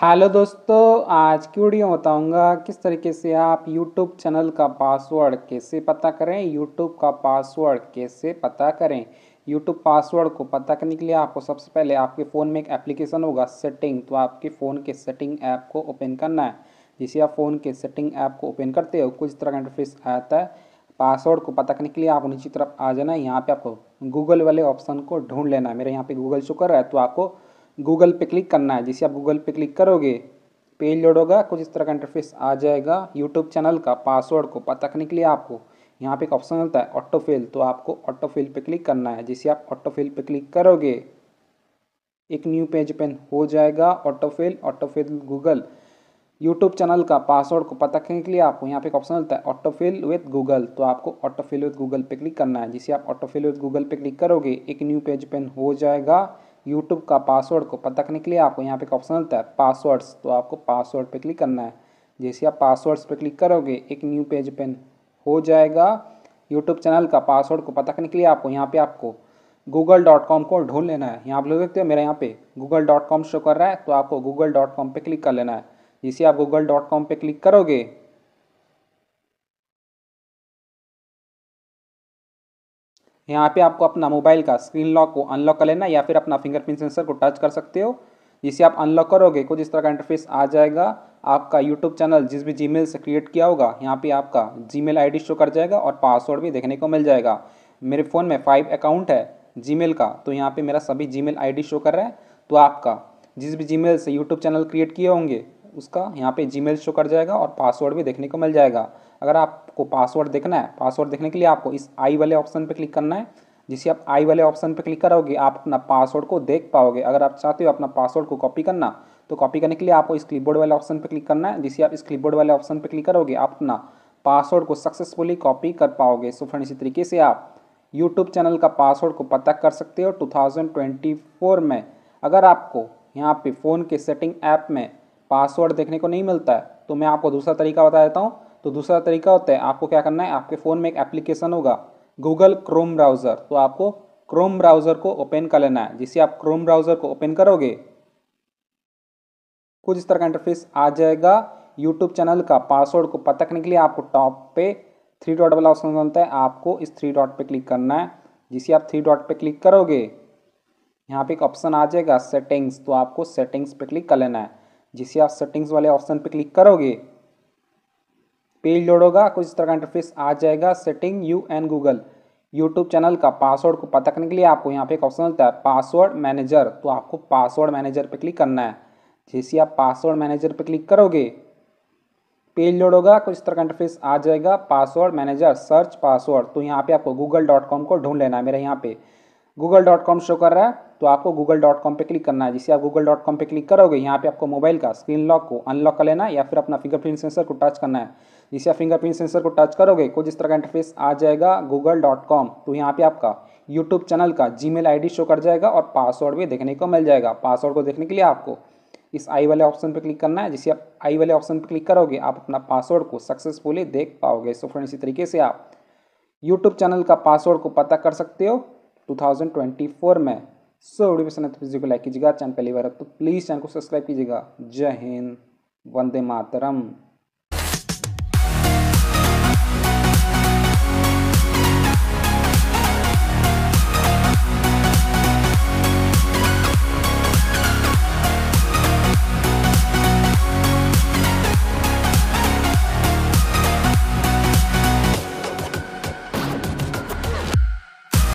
hello दोस्तों आज की वीडियो में बताऊंगा किस तरीके से आप यूट्यूब चैनल का पासवर्ड कैसे पता करें यूट्यूब का पासवर्ड कैसे पता करें यूट्यूब पासवर्ड को पता करने के लिए आपको सबसे पहले आपके फ़ोन में एक एप्लीकेशन होगा सेटिंग तो आपके फ़ोन के सेटिंग ऐप को ओपन करना है जिसे आप फ़ोन के सेटिंग ऐप को ओपन करते हो कुछ तरह का इंटरफेस आता है पासवर्ड को पता करने के लिए आप नीचे तरफ आ जाना है यहाँ पर आपको गूगल वाले ऑप्शन को ढूंढ लेना है मेरे यहाँ पर गूगल शुक्र रहा है तो आपको गूगल पे क्लिक करना है जैसे आप गूगल पे क्लिक करोगे पेज लोड होगा कुछ इस तरह का इंटरफेस आ जाएगा यूट्यूब चैनल का पासवर्ड को पता करने के लिए आपको यहाँ पे एक ऑप्शन मिलता है ऑटो फिल तो आपको ऑटो फिल पे क्लिक करना है जैसे आप ऑटो फिल पे क्लिक करोगे एक न्यू पेज पेन हो जाएगा auto fill auto fill Google YouTube channel का पासवर्ड को पता करने के लिए आपको यहाँ पे एक ऑप्शन मिलता है ऑटो फिल विथ गूगल तो आपको ऑटो फिल विथ गूगल पे क्लिक करना है जिसे आप ऑटो फिल विथ गूगल पे क्लिक करोगे एक न्यू पेज पेन हो जाएगा यूट्यूब का पासवर्ड को पता करने के लिए आपको यहाँ पे एक ऑप्शन होता है पासवर्ड्स तो आपको पासवर्ड पे क्लिक करना है जैसे आप पासवर्ड्स पे क्लिक करोगे एक न्यू पेज पेन हो जाएगा यूट्यूब चैनल का पासवर्ड को पता करने के लिए आपको यहाँ पे आपको गूगल डॉट कॉम को ढूंढ लेना है यहाँ आप लोग देखते हो मेरे यहाँ पे गूगल डॉट कॉम शो कर रहा है तो आपको गूगल डॉट कॉम पर क्लिक कर लेना है जैसे आप गूगल डॉट कॉम पर क्लिक करोगे यहाँ पे आपको अपना मोबाइल का स्क्रीन लॉक को अनलॉक कर लेना या फिर अपना फिंगरप्रिंट सेंसर को टच कर सकते हो जिसे आप अनलॉक करोगे कुछ इस तरह का इंटरफेस आ जाएगा आपका यूट्यूब चैनल जिस भी जी से क्रिएट किया होगा यहाँ पर आपका जी मेल शो कर जाएगा और पासवर्ड भी देखने को मिल जाएगा मेरे फ़ोन में फाइव अकाउंट है जी का तो यहाँ पर मेरा सभी जी मेल शो कर रहा है तो आपका जिस भी जी से यूट्यूब चैनल क्रिएट किए होंगे उसका यहाँ पे जीमेल शो कर जाएगा और पासवर्ड भी देखने को मिल जाएगा अगर आपको पासवर्ड देखना है पासवर्ड देखने के लिए आपको इस आई वाले ऑप्शन पर क्लिक करना है जिसे आप आई वाले ऑप्शन पर क्लिक करोगे आप अपना पासवर्ड को देख पाओगे अगर आप चाहते हो अपना पासवर्ड को कॉपी करना तो कॉपी करने के लिए आपको इस क्लिपबोर्ड वाले ऑप्शन पर क्लिक करना है जिसे आप इस क्लिपबोर्ड वाले ऑप्शन पर क्लिक करोगे आप अपना पासवर्ड को सक्सेसफुली कॉपी कर पाओगे सो फ्रेंड इसी तरीके से आप यूट्यूब चैनल का पासवर्ड को पता कर सकते हो 2024 में अगर आपको यहाँ पे फ़ोन के सेटिंग ऐप में पासवर्ड देखने को नहीं मिलता है तो मैं आपको दूसरा तरीका बता देता हूँ तो दूसरा तरीका होता है आपको क्या करना है आपके फ़ोन में एक एप्लीकेशन होगा गूगल क्रोम ब्राउज़र तो आपको क्रोम ब्राउज़र को ओपन कर लेना है जिसे आप क्रोम ब्राउज़र को ओपन करोगे कुछ इस तरह का इंटरफेस आ जाएगा यूट्यूब चैनल का पासवर्ड को पता करने के लिए आपको टॉप पे थ्री डॉट वाला ऑप्शन मिलता है आपको इस थ्री डॉट पे क्लिक करना है जिसे आप थ्री डॉट पे क्लिक करोगे यहाँ पे एक ऑप्शन आ जाएगा सेटिंग्स तो आपको सेटिंग्स पे क्लिक कर लेना है जिसे आप सेटिंग्स वाले ऑप्शन पर क्लिक करोगे पेज लोड होगा कुछ इस तरह का इंटरफेस आ जाएगा सेटिंग यू एंड गूगल यूट्यूब चैनल का पासवर्ड को पता करने के लिए आपको यहाँ पे एक ऑप्शन मिलता है पासवर्ड मैनेजर तो आपको पासवर्ड मैनेजर पे क्लिक करना है जैसे आप पासवर्ड मैनेजर पे क्लिक करोगे पेज लोड होगा कुछ इस तरह का इंटरफेस आ जाएगा पासवर्ड मैनेजर सर्च पासवर्ड तो यहाँ पे आपको गूगल डॉट कॉम को ढूंढ लेना है मेरे यहाँ पे गूगल डॉट कॉम शो कर रहा है तो आपको गूगल डॉट कॉम पर क्लिक करना है जिसे आप गूगल डॉट कॉम पर क्लिक करोगे यहाँ पे आपको मोबाइल का स्क्रीन लॉक को अनलॉक कर लेना या फिर अपना फिंगरप्रिंट सेंसर को टच करना है जिसे आप फिंगरप्रिंट सेंसर को टच करोगे कुछ इस तरह का इंटरफेस आ जाएगा गूगल डॉट कॉम तो यहाँ पर आपका यूट्यूब चैनल का जी मेल शो कर जाएगा और पासवर्ड भी देखने को मिल जाएगा पासवर्ड को देखने के लिए आपको इस आई वाले ऑप्शन पर क्लिक करना है जिसे आप आई वाले ऑप्शन पर क्लिक करोगे आप अपना पासवर्ड को सक्सेसफुली देख पाओगे सो फ्रेंड इसी तरीके से आप यूट्यूब चैनल का पासवर्ड को पता कर सकते हो 2024 में सो वीडियो पसंद है तो वीडियो को लाइक कीजिएगा चैनल पहली बार तो प्लीज़ चैनल को सब्सक्राइब कीजिएगा जय हिंद वंदे मातरम